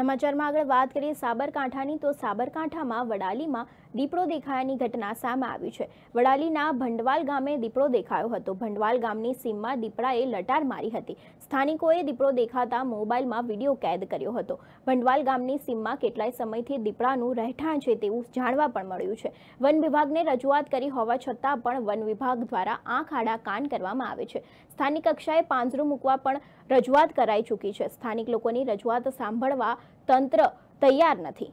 સમાચારમાં આગળ વાત કરીએ સાબરકાંઠાની તો સાબરકાંઠામાં વડાલીમાં દીપડો દેખાયાની ઘટના સામે આવી છે વડાલીના ભંડવાલ ગામે દીપડો દેખાયો હતો ભંડવાલ ગામની સીમમાં દીપડાએ લટાર મારી હતી સ્થાનિકોએ દીપડો દેખાતા મોબાઈલમાં વિડીયો કેદ કર્યો હતો ભંડવાલ ગામની સીમમાં કેટલાય સમયથી દીપડાનું રહેઠાણ છે તેવું જાણવા પણ મળ્યું છે વન વિભાગને રજૂઆત કરી હોવા છતાં પણ વન વિભાગ દ્વારા આંખ આડા કાન કરવામાં આવે છે સ્થાનિક કક્ષાએ પાંજરું મૂકવા પણ રજૂઆત કરાઈ ચૂકી છે સ્થાનિક લોકોની રજૂઆત સાંભળવા તંત્ર તૈયાર નથી